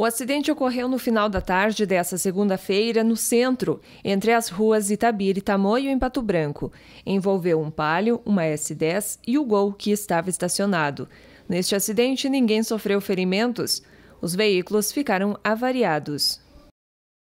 O acidente ocorreu no final da tarde dessa segunda-feira no centro, entre as ruas Itabir e Tamoio em Pato Branco. Envolveu um Palio, uma S10 e o Gol que estava estacionado. Neste acidente, ninguém sofreu ferimentos. Os veículos ficaram avariados.